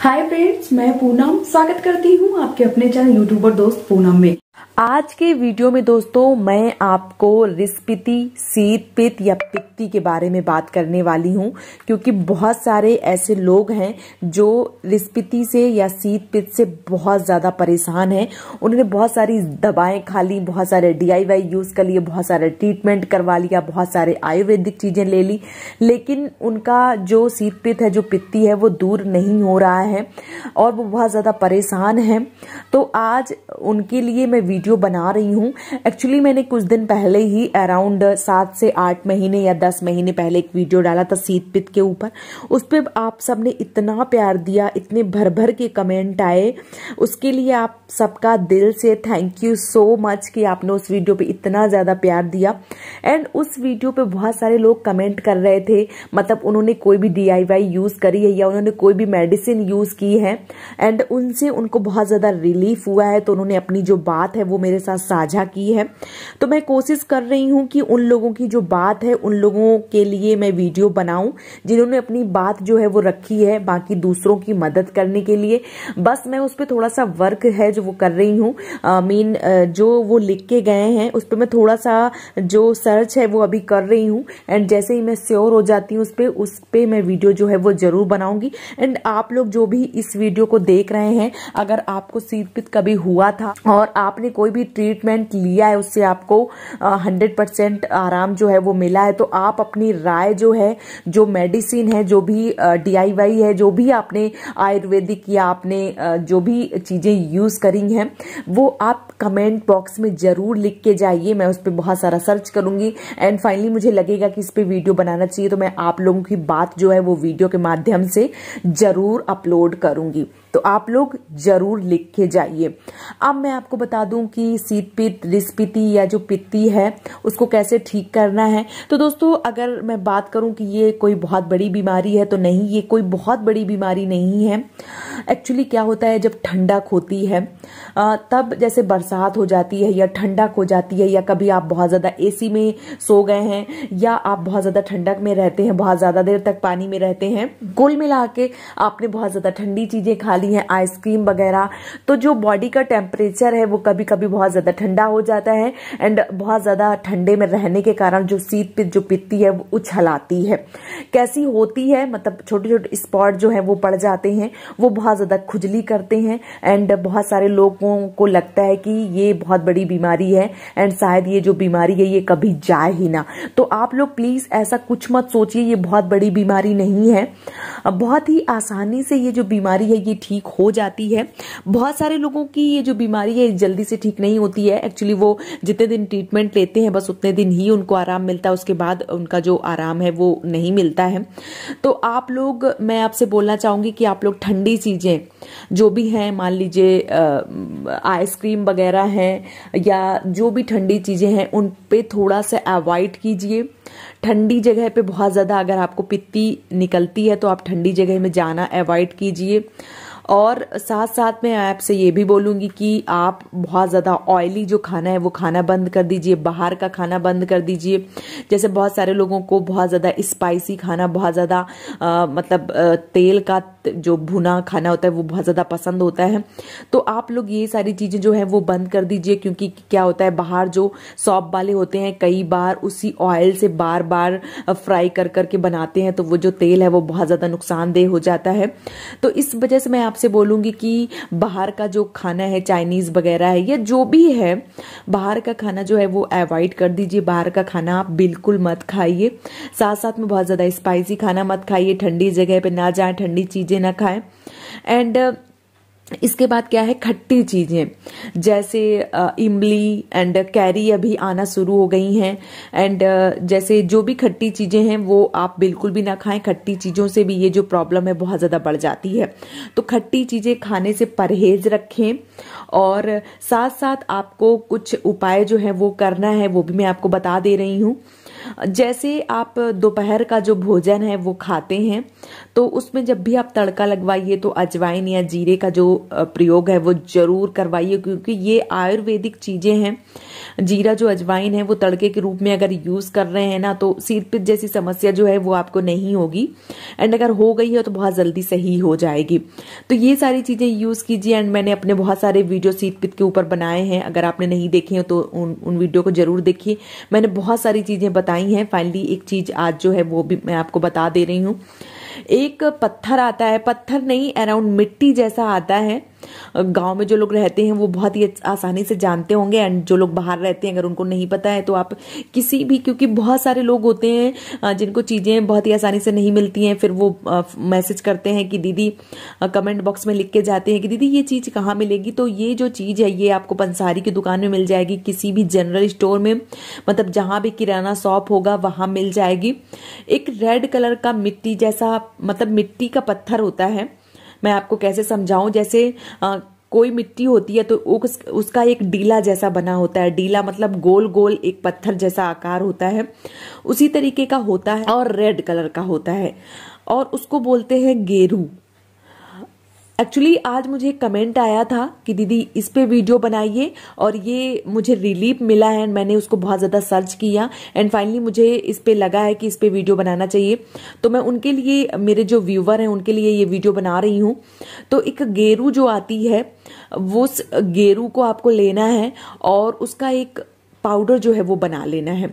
hi friends मैं पूनम स्वागत करती हूँ आपके अपने चैनल यूट्यूबर दोस्त पूनम में आज के वीडियो में दोस्तों मैं आपको रिस्पिति सीत पित या पित्ती के बारे में बात करने वाली हूँ क्योंकि बहुत सारे ऐसे लोग हैं जो रिस्पिति से या सीत पित से बहुत ज़्यादा परेशान हैं उन्होंने बहुत सारी दवाएं खा ली बहुत सारे डीआईवाई यूज़ कर लिए बहुत सारे ट्रीटमेंट करवा लिया बहुत सारे आयुर्वेदिक चीज़ें ले ली लेकिन उनका जो सीत है जो पित्ती है वो दूर नहीं हो रहा है और वो बहुत ज़्यादा परेशान है तो आज उनके लिए मैं वीडियो वीडियो बना रही हूँ एक्चुअली मैंने कुछ दिन पहले ही अराउंड सात से आठ महीने या दस महीने पहले एक वीडियो डाला था सीत पित के ऊपर उस पर आप सबने इतना प्यार दिया इतने भर भर के कमेंट आए उसके लिए आप सबका दिल से थैंक यू सो मच कि आपने उस वीडियो पे इतना ज़्यादा प्यार दिया एंड उस वीडियो पे बहुत सारे लोग कमेंट कर रहे थे मतलब उन्होंने कोई भी डी यूज़ करी है या उन्होंने कोई भी मेडिसिन यूज़ की है एंड उनसे उनको बहुत ज़्यादा रिलीफ हुआ है तो उन्होंने अपनी जो बात है वो वो मेरे साथ साझा की है तो मैं कोशिश कर रही हूँ कि उन लोगों की जो बात है उन लोगों के लिए मैं वीडियो बनाऊँ जिन्होंने अपनी बात जो है वो रखी है बाकी दूसरों की मदद करने के लिए बस मैं उस पर थोड़ा सा वर्क है जो वो कर रही हूँ मीन जो वो लिख के गए हैं उस पर मैं थोड़ा सा जो सर्च है वो अभी कर रही हूँ एंड जैसे ही मैं श्योर हो जाती हूँ उस पर उस पर मैं वीडियो जो है वो ज़रूर बनाऊंगी एंड आप लोग जो भी इस वीडियो को देख रहे हैं अगर आपको सीरपित कभी हुआ था और आपने कोई कोई भी ट्रीटमेंट लिया है उससे आपको हंड्रेड परसेंट आराम जो है वो मिला है तो आप अपनी राय जो है जो मेडिसिन है जो भी डीआईवाई है जो भी आपने आयुर्वेदिक या आपने जो भी चीज़ें यूज़ करी हैं वो आप कमेंट बॉक्स में ज़रूर लिख के जाइए मैं उस पर बहुत सारा सर्च करूंगी एंड फाइनली मुझे लगेगा कि इस पर वीडियो बनाना चाहिए तो मैं आप लोगों की बात जो है वो वीडियो के माध्यम से ज़रूर अपलोड करूंगी तो आप लोग जरूर लिख के जाइए अब मैं आपको बता दूं कि सीत पित्त रिस्पिति या जो पित्ती है उसको कैसे ठीक करना है तो दोस्तों अगर मैं बात करूं कि ये कोई बहुत बड़ी बीमारी है तो नहीं ये कोई बहुत बड़ी बीमारी नहीं है एक्चुअली क्या होता है जब ठंडक होती है तब जैसे बरसात हो जाती है या ठंडक हो जाती है या कभी आप बहुत ज़्यादा एसी में सो गए हैं या आप बहुत ज़्यादा ठंडक में रहते हैं बहुत ज़्यादा देर तक पानी में रहते हैं कुल मिला के आपने बहुत ज़्यादा ठंडी चीज़ें खा ली रही हैं आइसक्रीम वगैरह तो जो बॉडी का टेम्परेचर है वो कभी कभी बहुत ज़्यादा ठंडा हो जाता है एंड बहुत ज़्यादा ठंडे में रहने के कारण जो सीत पित जो पित्ती है वो उछल आती है कैसी होती है मतलब छोटे छोटे स्पॉट जो है वो पड़ जाते हैं वो बहुत ज़्यादा खुजली करते हैं एंड बहुत सारे लोगों को लगता है कि ये बहुत बड़ी बीमारी है एंड शायद ये जो बीमारी है ये कभी जाए ही ना तो आप लोग प्लीज़ ऐसा कुछ मत सोचिए ये बहुत बड़ी बीमारी नहीं है बहुत ही आसानी से ये जो बीमारी है ये ठीक हो जाती है बहुत सारे लोगों की ये जो बीमारी है जल्दी से ठीक नहीं होती है एक्चुअली वो जितने दिन ट्रीटमेंट लेते हैं बस उतने दिन ही उनको आराम मिलता है उसके बाद उनका जो आराम है वो नहीं मिलता है तो आप लोग मैं आपसे बोलना चाहूंगी कि आप लोग ठंडी चीज़ें जो भी हैं मान लीजिए आइसक्रीम वगैरह हैं या जो भी ठंडी चीज़ें हैं उन पे थोड़ा सा अवॉइड कीजिए ठंडी जगह पे बहुत ज़्यादा अगर आपको पित्ती निकलती है तो आप ठंडी जगह में जाना अवॉइड कीजिए और साथ साथ मैं आपसे ये भी बोलूँगी कि आप बहुत ज़्यादा ऑयली जो खाना है वो खाना बंद कर दीजिए बाहर का खाना बंद कर दीजिए जैसे बहुत सारे लोगों को बहुत ज़्यादा स्पाइसी खाना बहुत ज़्यादा मतलब तेल का जो भुना खाना होता है वो बहुत ज़्यादा पसंद होता है तो आप लोग ये सारी चीज़ें जो है वो बंद कर दीजिए क्योंकि क्या होता है बाहर जो सॉप वाले होते हैं कई बार उसी ऑयल से बार बार फ्राई कर करके बनाते हैं तो वो जो तेल है वो बहुत ज़्यादा नुकसानदेह हो जाता है तो इस वजह से मैं आप आपसे बोलूंगी कि बाहर का जो खाना है चाइनीज़ वगैरह है या जो भी है बाहर का खाना जो है वो अवॉइड कर दीजिए बाहर का खाना आप बिल्कुल मत खाइए साथ साथ में बहुत ज़्यादा स्पाइसी खाना मत खाइए ठंडी जगह पर ना जाए ठंडी चीज़ें ना खाएं एंड इसके बाद क्या है खट्टी चीज़ें जैसे इमली एंड कैरी अभी आना शुरू हो गई हैं एंड जैसे जो भी खट्टी चीज़ें हैं वो आप बिल्कुल भी ना खाएं खट्टी चीज़ों से भी ये जो प्रॉब्लम है बहुत ज़्यादा बढ़ जाती है तो खट्टी चीज़ें खाने से परहेज रखें और साथ साथ आपको कुछ उपाय जो है वो करना है वो भी मैं आपको बता दे रही हूँ जैसे आप दोपहर का जो भोजन है वो खाते हैं तो उसमें जब भी आप तड़का लगवाइए तो अजवाइन या जीरे का जो प्रयोग है वो जरूर करवाइए क्योंकि ये आयुर्वेदिक चीज़ें हैं जीरा जो अजवाइन है वो तड़के के रूप में अगर यूज़ कर रहे हैं ना तो सिर जैसी समस्या जो है वो आपको नहीं होगी एंड अगर हो गई है तो बहुत जल्दी सही हो जाएगी तो ये सारी चीज़ें यूज़ कीजिए एंड मैंने अपने बहुत सारे वीडियो सीरपित के ऊपर बनाए हैं अगर आपने नहीं देखे हो तो उन उन वीडियो को जरूर देखिए मैंने बहुत सारी चीज़ें बताई आई हैं फाइनली एक चीज़ आज जो है वो भी मैं आपको बता दे रही हूँ एक पत्थर आता है पत्थर नहीं अराउंड मिट्टी जैसा आता है गांव में जो लोग रहते हैं वो बहुत ही आसानी से जानते होंगे एंड जो लोग बाहर रहते हैं अगर उनको नहीं पता है तो आप किसी भी क्योंकि बहुत सारे लोग होते हैं जिनको चीज़ें बहुत ही आसानी से नहीं मिलती हैं फिर वो मैसेज करते हैं कि दीदी कमेंट बॉक्स में लिख के जाते हैं कि दीदी ये चीज़ कहाँ मिलेगी तो ये जो चीज़ है ये आपको पंसारी की दुकान में मिल जाएगी किसी भी जनरल स्टोर में मतलब जहां भी किराना शॉप होगा वहां मिल जाएगी एक रेड कलर का मिट्टी जैसा मतलब मिट्टी का पत्थर होता है मैं आपको कैसे समझाऊं जैसे आ, कोई मिट्टी होती है तो उस, उसका एक डीला जैसा बना होता है डीला मतलब गोल गोल एक पत्थर जैसा आकार होता है उसी तरीके का होता है और रेड कलर का होता है और उसको बोलते हैं गेरू एक्चुअली आज मुझे कमेंट आया था कि दीदी इस पे वीडियो बनाइए और ये मुझे रिलीफ मिला है एंड मैंने उसको बहुत ज़्यादा सर्च किया एंड फाइनली मुझे इस पे लगा है कि इस पे वीडियो बनाना चाहिए तो मैं उनके लिए मेरे जो व्यूवर हैं उनके लिए ये वीडियो बना रही हूँ तो एक गेरू जो आती है वो उस गेरू को आपको लेना है और उसका एक पाउडर जो है वो बना लेना है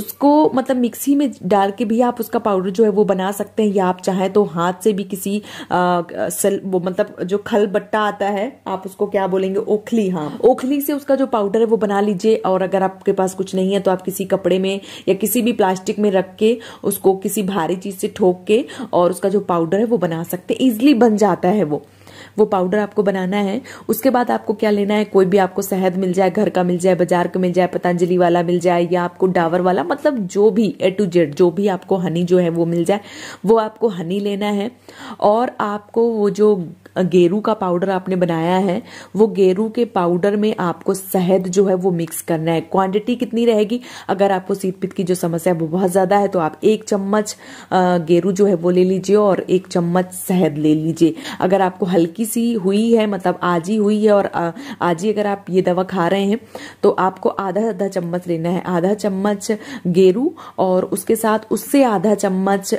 उसको मतलब मिक्सी में डाल के भी आप उसका पाउडर जो है वो बना सकते हैं या आप चाहें तो हाथ से भी किसी आ, सल वो मतलब जो खल बट्टा आता है आप उसको क्या बोलेंगे ओखली हाँ ओखली से उसका जो पाउडर है वो बना लीजिए और अगर आपके पास कुछ नहीं है तो आप किसी कपड़े में या किसी भी प्लास्टिक में रख के उसको किसी भारी चीज से ठोक के और उसका जो पाउडर है वो बना सकते हैं इजिली बन जाता है वो वो पाउडर आपको बनाना है उसके बाद आपको क्या लेना है कोई भी आपको शहद मिल जाए घर का मिल जाए बाजार का मिल जाए पतंजलि वाला मिल जाए या आपको डावर वाला मतलब जो भी ए टू जेड जो भी आपको हनी जो है वो मिल जाए वो आपको हनी लेना है और आपको वो जो गेरू का पाउडर आपने बनाया है वो गेरू के पाउडर में आपको शहद जो है वो मिक्स करना है क्वांटिटी कितनी रहेगी अगर आपको सीत की जो समस्या है वो बहुत ज़्यादा है तो आप एक चम्मच गेरू जो है वो ले लीजिए और एक चम्मच शहद ले लीजिए अगर आपको हल्की सी हुई है मतलब आज ही हुई है और आज ही अगर आप ये दवा खा रहे हैं तो आपको आधा आधा चम्मच लेना है आधा चम्मच गेरू और उसके साथ उससे आधा चम्मच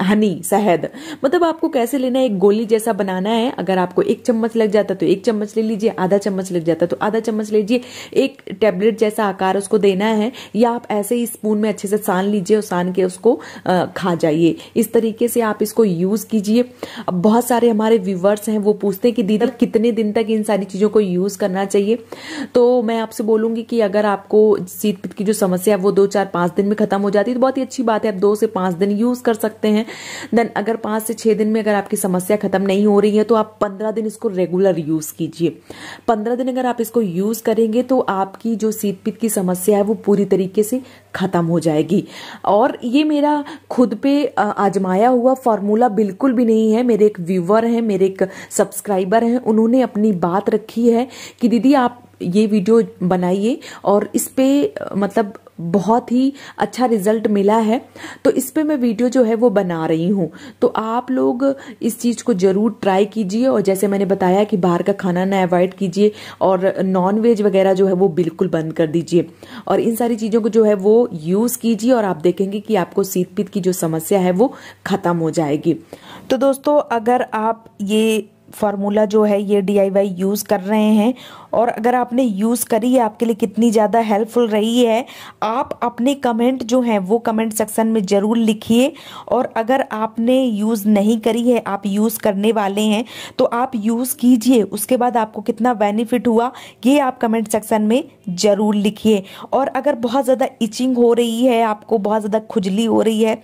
हनी शहद मतलब आपको कैसे लेना है एक गोली जैसा बनाना है अगर आपको एक चम्मच लग जाता तो एक चम्मच ले लीजिए आधा चम्मच लग जाता तो आधा चम्मच लीजिए एक टेबलेट जैसा आकार उसको देना है या आप ऐसे ही स्पून में अच्छे से सान लीजिए और सान के उसको खा जाइए इस तरीके से आप इसको यूज़ कीजिए अब बहुत सारे हमारे व्यूवर्स हैं वो पूछते हैं कि दीदी कितने दिन तक इन सारी चीज़ों को यूज़ करना चाहिए तो मैं आपसे बोलूंगी कि अगर आपको सीट पित्त की जो समस्या है वो दो चार पांच दिन में खत्म हो जाती है तो बहुत ही अच्छी बात है आप दो से पांच दिन यूज़ कर सकते हैं हैं देन अगर पाँच से छः दिन में अगर आपकी समस्या खत्म नहीं हो रही है तो आप पंद्रह दिन इसको रेगुलर यूज़ कीजिए पंद्रह दिन अगर आप इसको यूज़ करेंगे तो आपकी जो सीत पित्त की समस्या है वो पूरी तरीके से ख़त्म हो जाएगी और ये मेरा खुद पे आजमाया हुआ फॉर्मूला बिल्कुल भी नहीं है मेरे एक व्यूवर हैं मेरे एक सब्सक्राइबर हैं उन्होंने अपनी बात रखी है कि दीदी आप ये वीडियो बनाइए और इस पे मतलब बहुत ही अच्छा रिजल्ट मिला है तो इस पर मैं वीडियो जो है वो बना रही हूँ तो आप लोग इस चीज़ को ज़रूर ट्राई कीजिए और जैसे मैंने बताया कि बाहर का खाना ना अवॉइड कीजिए और नॉन वेज वगैरह जो है वो बिल्कुल बंद कर दीजिए और इन सारी चीज़ों को जो है वो यूज़ कीजिए और आप देखेंगे कि आपको सीत पीत की जो समस्या है वो ख़त्म हो जाएगी तो दोस्तों अगर आप ये फार्मूला जो है ये डी यूज़ कर रहे हैं और अगर आपने यूज़ करी है आपके लिए कितनी ज़्यादा हेल्पफुल रही है आप अपने कमेंट जो हैं वो कमेंट सेक्शन में ज़रूर लिखिए और अगर आपने यूज़ नहीं करी है आप यूज़ करने वाले हैं तो आप यूज़ कीजिए उसके बाद आपको कितना बेनिफिट हुआ ये आप कमेंट सेक्शन में ज़रूर लिखिए और अगर बहुत ज़्यादा इचिंग हो रही है आपको बहुत ज़्यादा खुजली हो रही है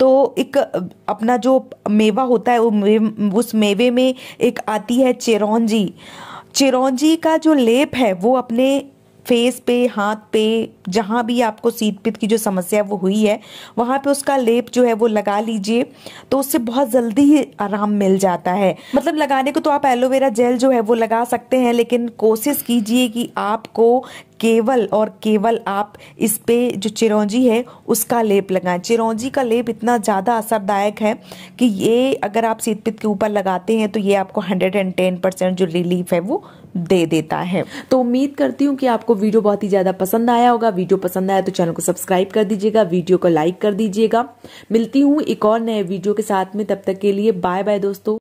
तो एक अपना जो मेवा होता है वो उस मेवे में एक आती है चिरौंजी चिरौंजी का जो लेप है वो अपने फेस पे हाथ पे जहाँ भी आपको सीट पित की जो समस्या वो हुई है वहाँ पे उसका लेप जो है वो लगा लीजिए तो उससे बहुत जल्दी ही आराम मिल जाता है मतलब लगाने को तो आप एलोवेरा जेल जो है वो लगा सकते हैं लेकिन कोशिश कीजिए कि आपको केवल और केवल आप इस पर जो चिरौंजी है उसका लेप लगाएं चिरौंजी का लेप इतना ज़्यादा असरदायक है कि ये अगर आप सीतपित के ऊपर लगाते हैं तो ये आपको हंड्रेड एंड टेन परसेंट जो रिलीफ है वो दे देता है तो उम्मीद करती हूँ कि आपको वीडियो बहुत ही ज़्यादा पसंद आया होगा वीडियो पसंद आया तो चैनल को सब्सक्राइब कर दीजिएगा वीडियो को लाइक कर दीजिएगा मिलती हूँ एक और नए वीडियो के साथ में तब तक के लिए बाय बाय दोस्तों